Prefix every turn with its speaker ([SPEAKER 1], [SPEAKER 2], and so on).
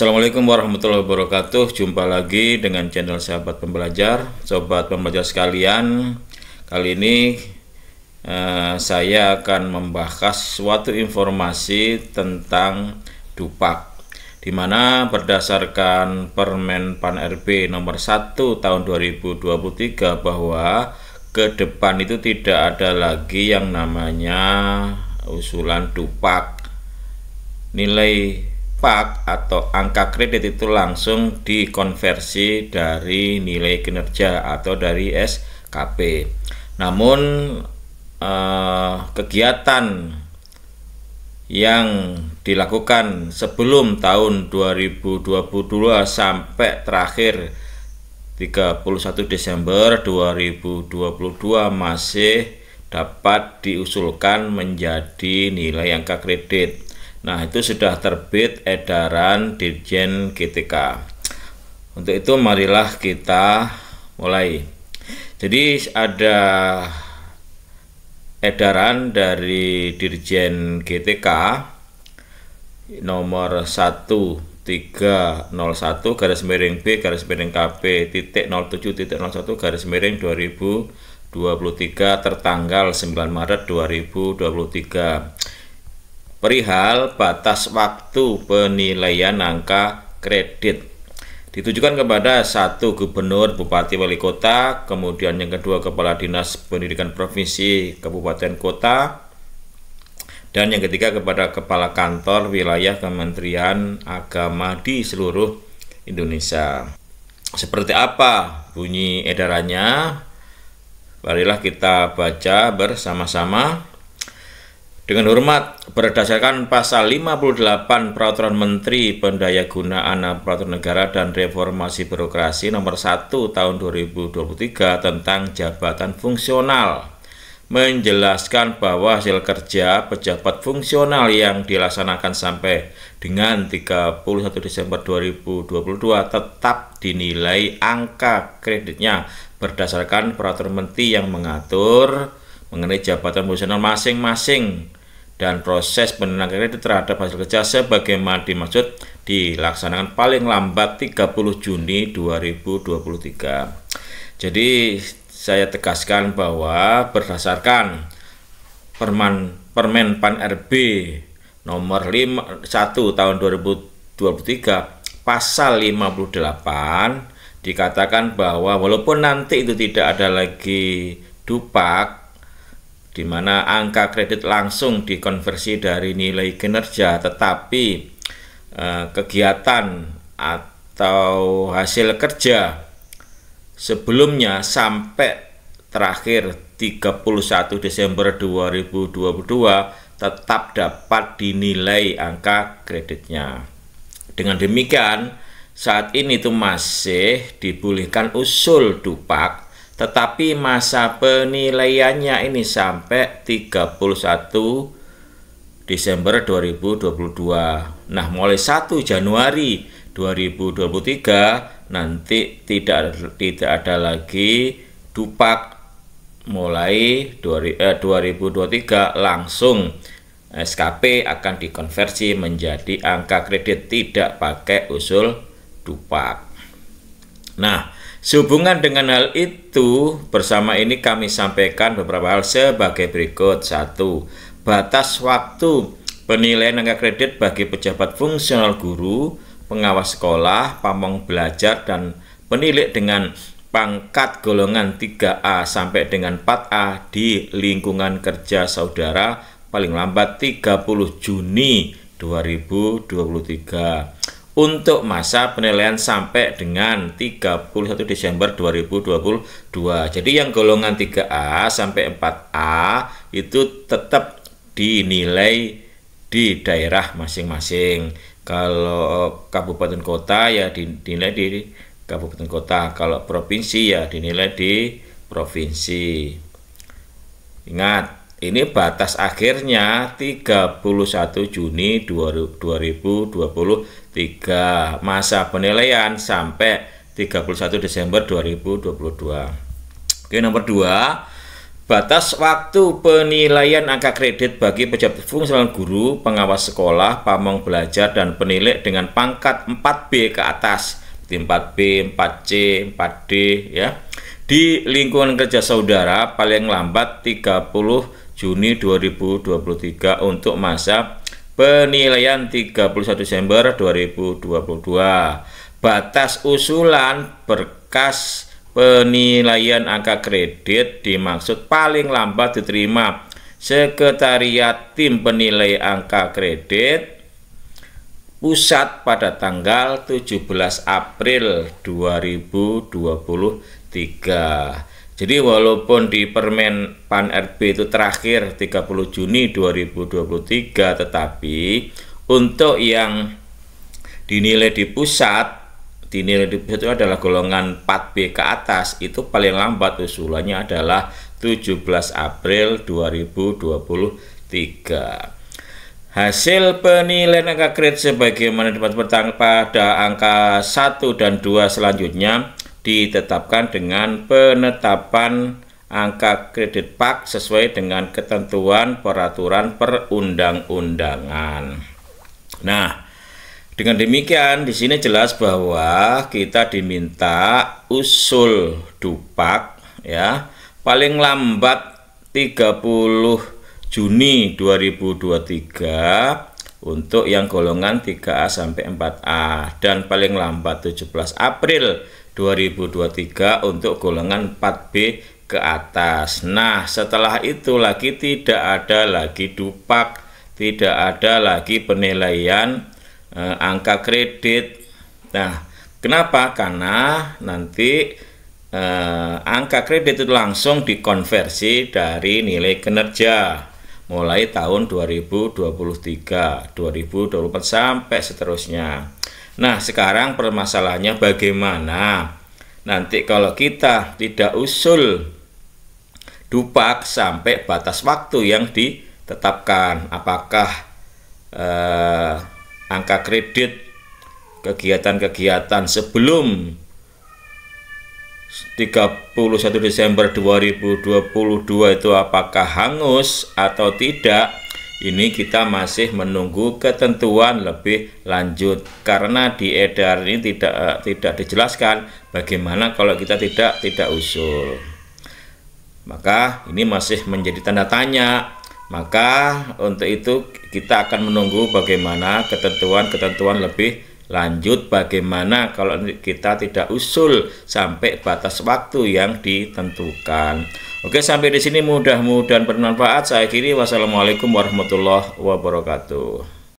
[SPEAKER 1] Assalamualaikum warahmatullahi wabarakatuh. Jumpa lagi dengan channel Sahabat Pembelajar. Sobat pembelajar sekalian, kali ini eh, saya akan membahas suatu informasi tentang Dupak Dimana berdasarkan Permen Pan RB nomor 1 tahun 2023 bahwa ke depan itu tidak ada lagi yang namanya usulan Dupak. Nilai PAK atau angka kredit itu langsung dikonversi dari nilai kinerja atau dari SKP. Namun eh, kegiatan yang dilakukan sebelum tahun 2022 sampai terakhir 31 Desember 2022 masih dapat diusulkan menjadi nilai angka kredit Nah, itu sudah terbit edaran Dirjen GTK. Untuk itu marilah kita mulai. Jadi ada edaran dari Dirjen GTK nomor 1301 garis miring B garis miring KP titik 07 titik 01 garis miring 2023 tertanggal 9 Maret 2023 perihal batas waktu penilaian angka kredit ditujukan kepada satu gubernur, bupati, wali kota, kemudian yang kedua kepala dinas pendidikan provinsi, kabupaten, kota, dan yang ketiga kepada kepala kantor wilayah Kementerian Agama di seluruh Indonesia. Seperti apa bunyi edarannya? Barilah kita baca bersama-sama. Dengan hormat, berdasarkan pasal 58 Peraturan Menteri Pendayagunaan Peraturan Negara dan Reformasi Birokrasi nomor 1 tahun 2023 tentang jabatan fungsional menjelaskan bahwa hasil kerja pejabat fungsional yang dilaksanakan sampai dengan 31 Desember 2022 tetap dinilai angka kreditnya berdasarkan peraturan menteri yang mengatur mengenai jabatan fungsional masing-masing dan proses penerangan kredit terhadap hasil kerja sebagaimana dimaksud dilaksanakan paling lambat 30 Juni 2023. Jadi saya tegaskan bahwa berdasarkan Permen, Permen Pan RB nomor 51 1 tahun 2023 pasal 58 dikatakan bahwa walaupun nanti itu tidak ada lagi dupak di mana angka kredit langsung dikonversi dari nilai kinerja tetapi eh, kegiatan atau hasil kerja sebelumnya sampai terakhir 31 Desember 2022 tetap dapat dinilai angka kreditnya. Dengan demikian, saat ini itu masih dibolehkan usul dupak tetapi masa penilaiannya ini sampai 31 Desember 2022. Nah, mulai 1 Januari 2023 nanti tidak tidak ada lagi dupak mulai 2023 eh, langsung SKP akan dikonversi menjadi angka kredit tidak pakai usul dupak. Nah, Sehubungan dengan hal itu, bersama ini kami sampaikan beberapa hal sebagai berikut. Satu, batas waktu penilaian angka kredit bagi pejabat fungsional guru, pengawas sekolah, pamong belajar, dan penilik dengan pangkat golongan 3A sampai dengan 4A di lingkungan kerja saudara paling lambat 30 Juni 2023 untuk masa penilaian sampai dengan 31 Desember 2022. Jadi yang golongan 3A sampai 4A itu tetap dinilai di daerah masing-masing. Kalau kabupaten kota ya dinilai di kabupaten kota, kalau provinsi ya dinilai di provinsi. Ingat, ini batas akhirnya 31 Juni 2023 masa penilaian sampai 31 Desember 2022 Oke nomor 2 batas waktu penilaian angka kredit bagi pejabat fungsional guru, pengawas sekolah, pamong belajar dan penilik dengan pangkat 4B ke atas 4B, 4C, 4D ya di lingkungan kerja saudara paling lambat 30 Juni 2023 untuk masa penilaian 31 Desember 2022. Batas usulan berkas penilaian angka kredit dimaksud paling lambat diterima Sekretariat Tim Penilai Angka Kredit Pusat pada tanggal 17 April 2023. Jadi walaupun di Permen Pan RB itu terakhir 30 Juni 2023 tetapi untuk yang dinilai di pusat dinilai di pusat itu adalah golongan 4B ke atas itu paling lambat usulannya adalah 17 April 2023. Hasil penilaian angka grade sebagaimana dapat bertang pada angka 1 dan 2 selanjutnya ditetapkan dengan penetapan angka kredit pak sesuai dengan ketentuan peraturan perundang-undangan. Nah, dengan demikian, di sini jelas bahwa kita diminta usul dupak ya paling lambat 30 Juni 2023 untuk yang golongan 3A sampai 4A dan paling lambat 17 April 2023 untuk golongan 4B ke atas. Nah, setelah itu lagi tidak ada lagi dupak, tidak ada lagi penilaian eh, angka kredit. Nah, kenapa? Karena nanti eh, angka kredit itu langsung dikonversi dari nilai kinerja mulai tahun 2023, 2024 sampai seterusnya. Nah, sekarang permasalahannya bagaimana nanti kalau kita tidak usul dupak sampai batas waktu yang ditetapkan, apakah eh, angka kredit kegiatan-kegiatan sebelum 31 Desember 2022 itu apakah hangus atau tidak ini kita masih menunggu ketentuan lebih lanjut karena di edaran ini tidak eh, tidak dijelaskan bagaimana kalau kita tidak tidak usul maka ini masih menjadi tanda tanya maka untuk itu kita akan menunggu bagaimana ketentuan-ketentuan lebih lanjut bagaimana kalau kita tidak usul sampai batas waktu yang ditentukan Oke, sampai di sini mudah-mudahan bermanfaat. Saya kiri wassalamualaikum warahmatullahi wabarakatuh.